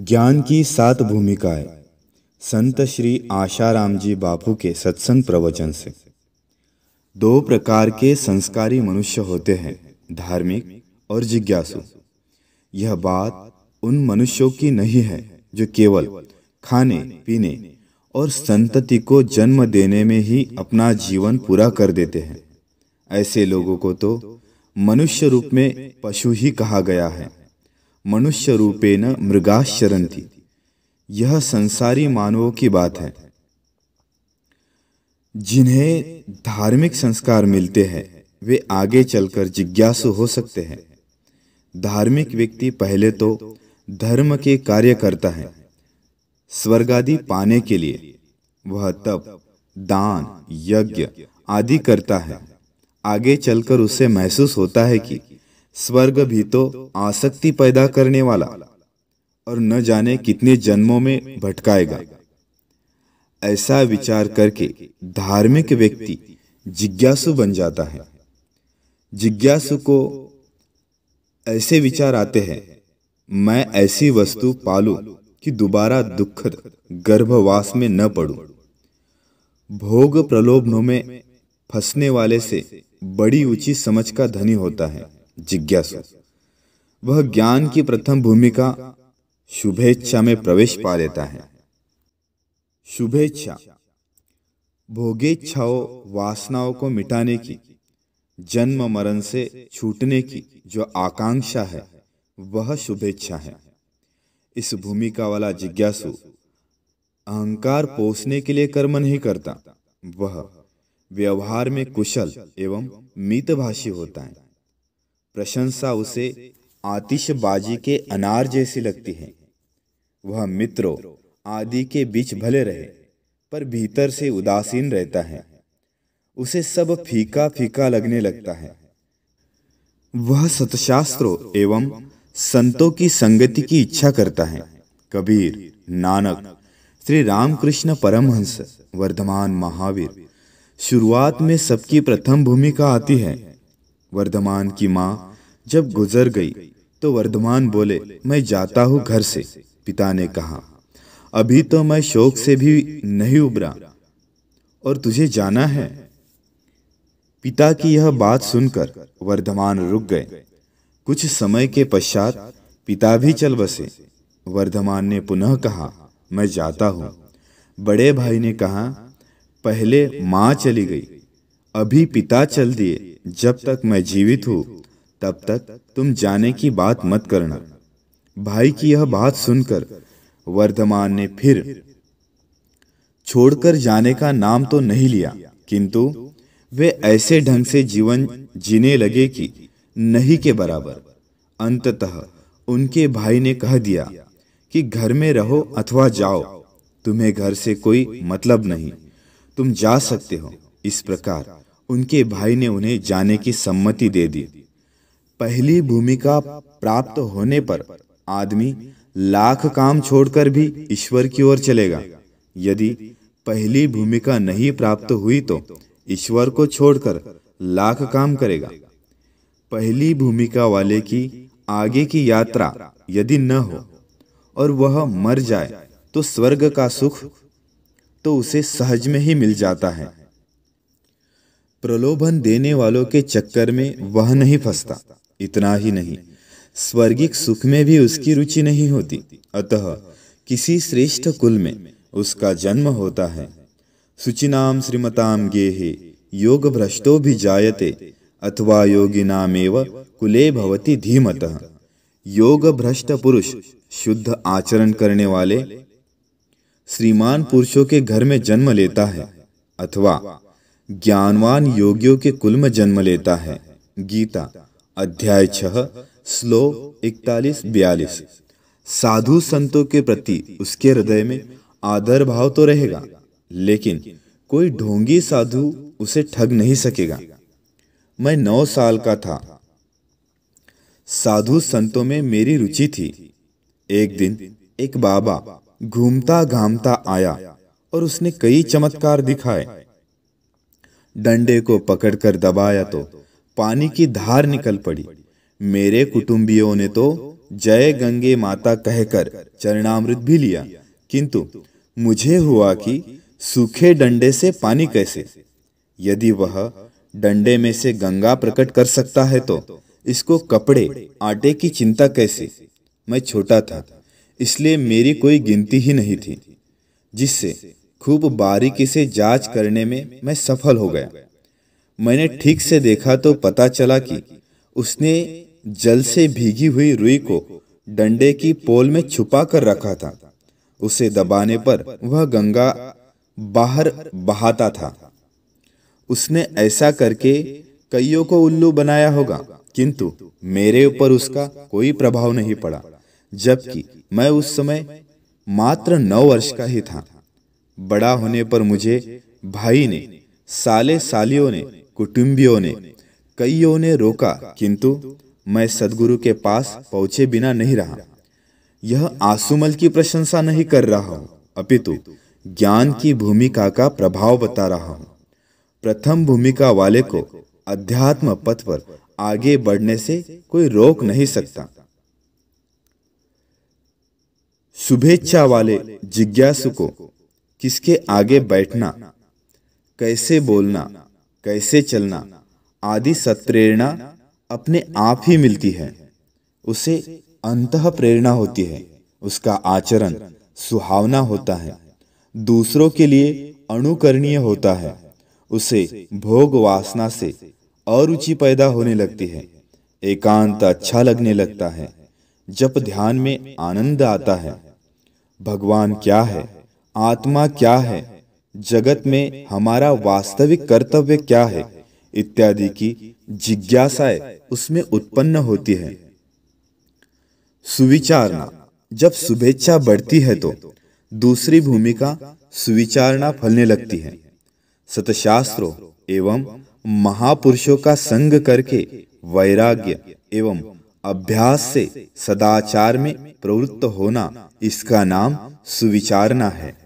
ज्ञान की सात भूमिकाएं संत श्री आशाराम जी बापू के सत्संग प्रवचन से दो प्रकार के संस्कारी मनुष्य होते हैं धार्मिक और जिज्ञासु यह बात उन मनुष्यों की नहीं है जो केवल खाने पीने और संतति को जन्म देने में ही अपना जीवन पूरा कर देते हैं ऐसे लोगों को तो मनुष्य रूप में पशु ही कहा गया है मनुष्य रूपेण थी यह संसारी मानवों की बात है जिन्हें धार्मिक संस्कार मिलते हैं वे आगे चलकर जिज्ञासु हो सकते हैं धार्मिक व्यक्ति पहले तो धर्म के कार्य करता है स्वर्गादि पाने के लिए वह तप दान यज्ञ आदि करता है आगे चलकर उसे महसूस होता है कि स्वर्ग भी तो आसक्ति पैदा करने वाला और न जाने कितने जन्मों में भटकाएगा ऐसा विचार करके धार्मिक व्यक्ति जिज्ञासु बन जाता है जिज्ञासु को ऐसे विचार आते हैं मैं ऐसी वस्तु पालू कि दोबारा दुखद गर्भवास में न पड़ू भोग प्रलोभनों में फंसने वाले से बड़ी ऊंची समझ का धनी होता है जिज्ञासु वह ज्ञान की प्रथम भूमिका शुभेच्छा में प्रवेश पा लेता है शुभेच्छा भोगेच्छाओं वासनाओं को मिटाने की जन्म मरण से छूटने की जो आकांक्षा है वह शुभेच्छा है इस भूमिका वाला जिज्ञासु अहंकार पोषने के लिए कर्म नहीं करता वह व्यवहार में कुशल एवं मितभाषी होता है प्रशंसा उसे आतिशबाजी के अनार जैसी लगती है वह मित्रों आदि के बीच भले रहे पर भीतर से उदासीन रहता है उसे सब फीका फीका लगने लगता है वह सतशास्त्रों एवं संतों की संगति की इच्छा करता है कबीर नानक श्री रामकृष्ण परमहंस वर्धमान महावीर शुरुआत में सबकी प्रथम भूमिका आती है वर्धमान की माँ जब गुजर गई तो वर्धमान बोले मैं जाता हूँ घर से पिता ने कहा अभी तो मैं शोक से भी नहीं उबरा और तुझे जाना है पिता की यह बात सुनकर वर्धमान रुक गए कुछ समय के पश्चात पिता भी चल बसे वर्धमान ने पुनः कहा मैं जाता हूँ बड़े भाई ने कहा पहले माँ चली गई अभी पिता चल दिए जब तक मैं जीवित हूँ तब तक तुम जाने की बात मत करना भाई की यह बात सुनकर वर्धमान ने फिर छोड़कर जाने का नाम तो नहीं लिया किंतु वे ऐसे ढंग से जीवन जीने लगे कि नहीं के बराबर अंततः उनके भाई ने कह दिया कि घर में रहो अथवा जाओ तुम्हें घर से कोई मतलब नहीं तुम जा सकते हो इस प्रकार उनके भाई ने उन्हें जाने की सम्मति दे दी पहली भूमिका प्राप्त होने पर आदमी लाख काम छोड़कर भी ईश्वर की ओर चलेगा यदि पहली भूमिका नहीं प्राप्त हुई तो ईश्वर को छोड़कर लाख काम करेगा पहली भूमिका वाले की आगे की यात्रा यदि न हो और वह मर जाए तो स्वर्ग का सुख तो उसे सहज में ही मिल जाता है प्रलोभन देने वालों के चक्कर में वह नहीं फंसता इतना ही नहीं स्वर्गिक सुख में भी उसकी रुचि नहीं होती अतः किसी श्रेष्ठ कुल में उसका जन्म होता है सुचिनाम श्रीमताम गेहे योग भ्रष्टो भी जायते अथवा योगी नामेव कुले भवती धीमत योग भ्रष्ट पुरुष शुद्ध आचरण करने वाले श्रीमान पुरुषों के घर में जन्म लेता है अथवा ज्ञानवान योगियों के कुल में जन्म लेता है गीता अध्याय छह श्लोक इकतालीस बयालीस साधु संतों के प्रति उसके हृदय में आदर भाव तो रहेगा लेकिन कोई ढोंगी साधु उसे ठग नहीं सकेगा मैं नौ साल का था साधु संतों में मेरी रुचि थी एक दिन एक बाबा घूमता घामता आया और उसने कई चमत्कार दिखाए डंडे को पकड़कर दबाया तो पानी की धार निकल पड़ी मेरे कुटुंबियों ने तो जय गंगे माता कहकर चरणामृत भी लिया किंतु मुझे हुआ कि सूखे डंडे से पानी कैसे यदि वह डंडे में से गंगा प्रकट कर सकता है तो इसको कपड़े आटे की चिंता कैसे मैं छोटा था इसलिए मेरी कोई गिनती ही नहीं थी जिससे खूब बारीकी से जांच करने में मैं सफल हो गया मैंने ठीक से देखा तो पता चला कि उसने जल से भीगी हुई रुई को डंडे की पोल में छुपा कर रखा था उसे दबाने पर वह गंगा बाहर बहाता था उसने ऐसा करके कईयों को उल्लू बनाया होगा किंतु मेरे ऊपर उसका कोई प्रभाव नहीं पड़ा जबकि मैं उस समय मात्र नौ वर्ष का ही था बड़ा होने पर मुझे भाई ने साले सालियों ने कुटुंबियों ने कईयों ने रोका किंतु मैं सदगुरु के पास पहुंचे बिना नहीं रहा यह आसुमल की प्रशंसा नहीं कर रहा हूँ अपितु ज्ञान की भूमिका का प्रभाव बता रहा हूँ प्रथम भूमिका वाले को अध्यात्म पथ पर आगे बढ़ने से कोई रोक नहीं सकता शुभेच्छा वाले जिज्ञासु को किसके आगे बैठना कैसे बोलना कैसे चलना आदि सत्प्रेरणा अपने आप ही मिलती है उसे अंत प्रेरणा होती है उसका आचरण सुहावना होता है दूसरों के लिए अनुकरणीय होता है उसे भोग वासना से अरुचि पैदा होने लगती है एकांत अच्छा लगने लगता है जब ध्यान में आनंद आता है भगवान क्या है आत्मा क्या है जगत में हमारा वास्तविक कर्तव्य क्या है इत्यादि की जिज्ञासाएं उसमें उत्पन्न होती है सुविचारना जब शुभेच्छा बढ़ती है तो दूसरी भूमिका सुविचारना फलने लगती है सतशास्त्रों एवं महापुरुषों का संग करके वैराग्य एवं अभ्यास से सदाचार में प्रवृत्त होना इसका नाम सुविचारना है